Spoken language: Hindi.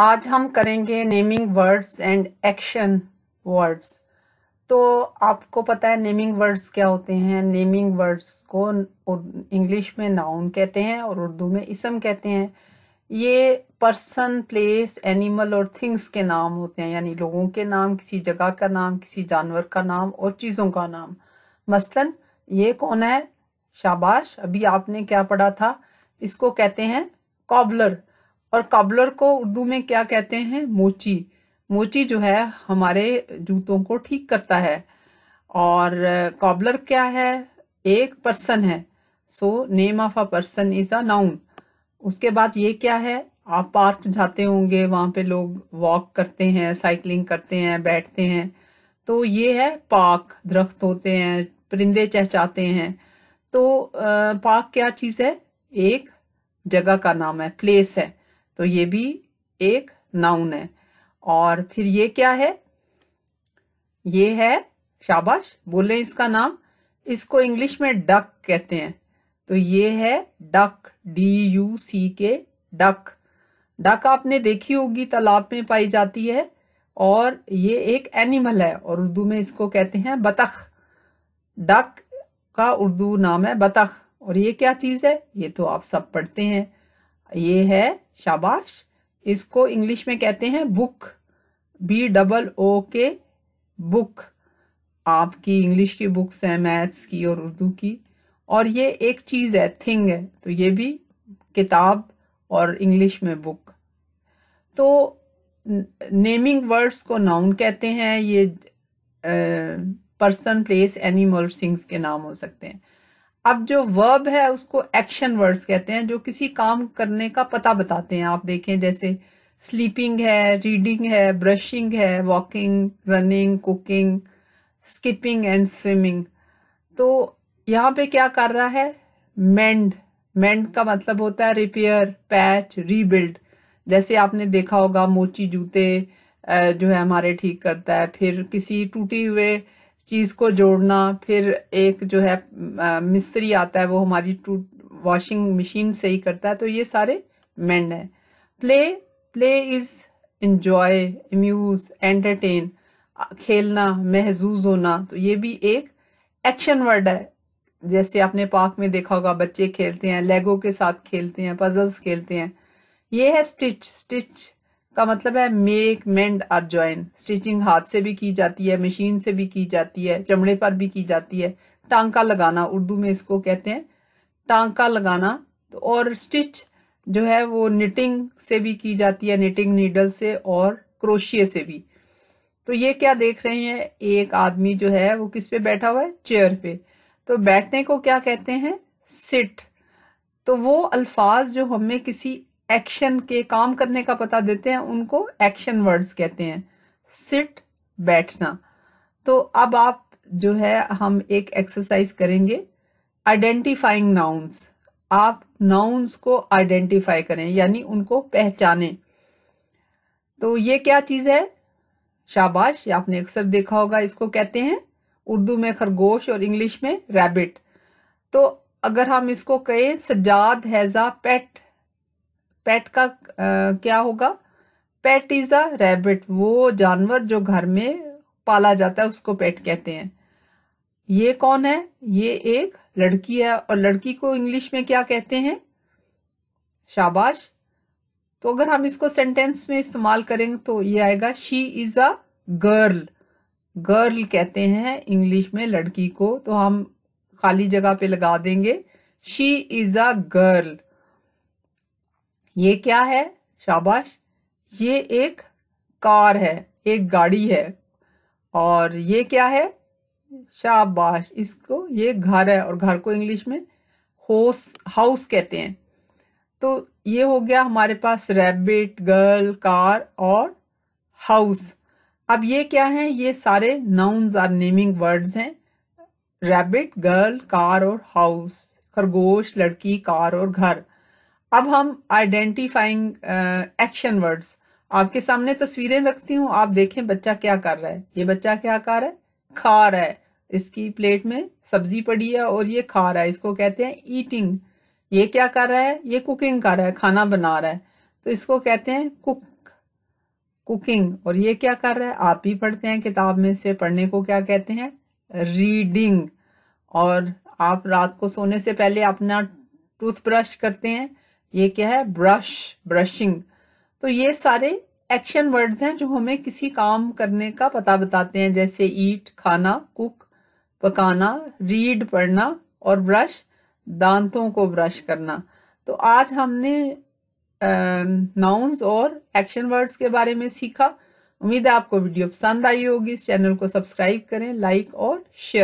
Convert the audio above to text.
आज हम करेंगे naming words and action words तो आपको पता है नेमिंग वर्ड्स क्या होते हैं नेमिंग वर्ड्स को इंग्लिश में नाउन कहते हैं और उर्दू में इसम कहते हैं ये पर्सन प्लेस एनिमल और थिंग्स के नाम होते हैं यानी लोगों के नाम किसी जगह का नाम किसी जानवर का नाम और चीज़ों का नाम मसलन ये कौन है शाबाश अभी आपने क्या पढ़ा था इसको कहते हैं कॉबलर और काबलर को उर्दू में क्या कहते हैं मोची मोची जो है हमारे जूतों को ठीक करता है और काबलर क्या है एक पर्सन है so name of a person is a noun उसके बाद ये क्या है आप पार्क जाते होंगे वहां पे लोग वॉक करते हैं साइकिलिंग करते हैं बैठते हैं तो ये है पार्क दरख्त होते हैं परिंदे चहचाते हैं तो पार्क क्या चीज़ है एक जगह का नाम है प्लेस है तो ये भी एक नाउन है और फिर ये क्या है ये है शाबाश बोले इसका नाम इसको इंग्लिश में डक कहते हैं तो ये है duck D you see K duck duck आपने देखी होगी तालाब में पाई जाती है और ये एक एनिमल है और उर्दू में इसको कहते हैं बतख डक का उर्दू नाम है बतख और ये क्या चीज है ये तो आप सब पढ़ते हैं ये है शाबाश इसको इंग्लिश में कहते हैं बुक बी डबल ओ के बुक आपकी इंग्लिश की बुक्स हैं मैथ्स की और उर्दू की और ये एक चीज़ है थिंग है तो ये भी किताब और इंग्लिश में बुक तो नेमिंग वर्ड्स को नाउन कहते हैं ये पर्सन प्लेस एनिमल थिंग्स के नाम हो सकते हैं अब जो वर्ब है उसको एक्शन वर्ड्स कहते हैं जो किसी काम करने का पता बताते हैं आप देखें जैसे स्लीपिंग है रीडिंग है ब्रशिंग है walking running cooking skipping and swimming तो यहाँ पे क्या कर रहा है मेंड मेंड का मतलब होता है रिपेयर पैच रीबिल्ड जैसे आपने देखा होगा मोची जूते जो है हमारे ठीक करता है फिर किसी टूटे हुए चीज को जोड़ना फिर एक जो है मिस्त्री आता है वो हमारी टूट वॉशिंग मशीन से ही करता है तो ये सारे मेन है play play is enjoy amuse entertain खेलना महजूज होना तो ये भी एक एक्शन वर्ड है जैसे आपने पार्क में देखा होगा बच्चे खेलते हैं लेगो के साथ खेलते हैं पजल्स खेलते हैं ये है स्टिच स्टिच का मतलब है मेक मेंड और ज्वाइन स्टिचिंग हाथ से भी की जाती है मशीन से भी की जाती है चमड़े पर भी की जाती है टांका लगाना उर्दू में इसको कहते हैं टांका लगाना तो और स्टिच जो है वो निटिंग से भी की जाती है निटिंग नीडल से और क्रोशिये से भी तो ये क्या देख रहे हैं एक आदमी जो है वो किस पे बैठा हुआ है चेयर पे तो बैठने को क्या कहते हैं सिट तो वो अल्फाज जो हमें किसी एक्शन के काम करने का पता देते हैं उनको एक्शन वर्ड्स कहते हैं सिट बैठना तो अब आप जो है हम एक एक्सरसाइज करेंगे आइडेंटिफाइंग नाउन्स आप नाउन्स को आइडेंटिफाई करें यानी उनको पहचाने तो ये क्या चीज़ है शाबाश आपने अक्सर देखा होगा इसको कहते हैं उर्दू में खरगोश और इंग्लिश में रैबिट तो अगर हम इसको कहें सजाद हैज़ा पेट पेट का आ, क्या होगा पेट इज अ रैबिट वो जानवर जो घर में पाला जाता है उसको पेट कहते हैं ये कौन है ये एक लड़की है और लड़की को इंग्लिश में क्या कहते हैं शाबाश तो अगर हम इसको सेंटेंस में इस्तेमाल करेंगे तो ये आएगा she is a girl girl कहते हैं इंग्लिश में लड़की को तो हम खाली जगह पे लगा देंगे शी इज अ गर्ल ये क्या है शाबाश ये एक कार है एक गाड़ी है और ये क्या है शाबाश इसको ये घर है और घर को इंग्लिश में होस हाउस कहते हैं तो ये हो गया हमारे पास रैबिट गर्ल कार और हाउस अब ये क्या है ये सारे नाउन्स आर नेमिंग वर्ड्स हैं रैबिट गर्ल कार और हाउस खरगोश लड़की कार और घर अब हम आइडेंटिफाइंग एक्शन वर्ड्स आपके सामने तस्वीरें रखती हूँ आप देखें बच्चा क्या कर रहा है ये बच्चा क्या कर रहा है खा रहा है इसकी प्लेट में सब्जी पड़ी है और ये खा रहा है इसको कहते हैं ईटिंग ये क्या कर रहा है ये कुकिंग कर रहा है खाना बना रहा है तो इसको कहते हैं कुक कुकिंग और ये क्या कर रहा है आप भी पढ़ते हैं किताब में से पढ़ने को क्या कहते हैं रीडिंग और आप रात को सोने से पहले अपना टूथब्रश करते हैं ये क्या है ब्रश ब्रशिंग तो ये सारे एक्शन वर्ड्स हैं जो हमें किसी काम करने का पता बताते हैं जैसे ईट खाना कुक पकाना रीड पढ़ना और ब्रश दांतों को ब्रश करना तो आज हमने नाउन्स और एक्शन वर्ड्स के बारे में सीखा उम्मीद है आपको वीडियो पसंद आई होगी इस चैनल को सब्सक्राइब करें लाइक और शेयर